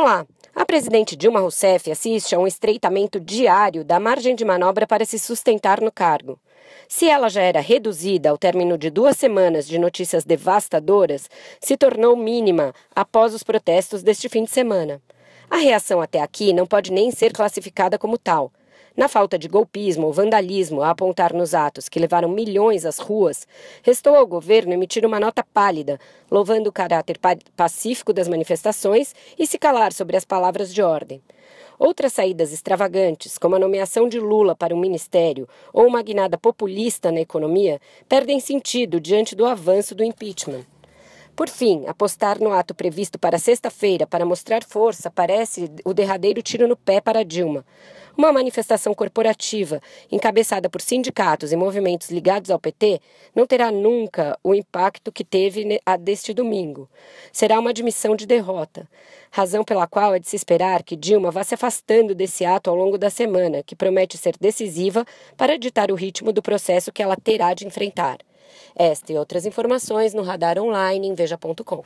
Olá. A presidente Dilma Rousseff assiste a um estreitamento diário da margem de manobra para se sustentar no cargo. Se ela já era reduzida ao término de duas semanas de notícias devastadoras, se tornou mínima após os protestos deste fim de semana. A reação até aqui não pode nem ser classificada como tal. Na falta de golpismo ou vandalismo a apontar nos atos que levaram milhões às ruas, restou ao governo emitir uma nota pálida, louvando o caráter pacífico das manifestações e se calar sobre as palavras de ordem. Outras saídas extravagantes, como a nomeação de Lula para um ministério ou uma guinada populista na economia, perdem sentido diante do avanço do impeachment. Por fim, apostar no ato previsto para sexta-feira para mostrar força parece o derradeiro tiro no pé para Dilma. Uma manifestação corporativa, encabeçada por sindicatos e movimentos ligados ao PT, não terá nunca o impacto que teve a deste domingo. Será uma admissão de derrota, razão pela qual é de se esperar que Dilma vá se afastando desse ato ao longo da semana, que promete ser decisiva para ditar o ritmo do processo que ela terá de enfrentar. Esta e outras informações no Radar Online em Veja.com.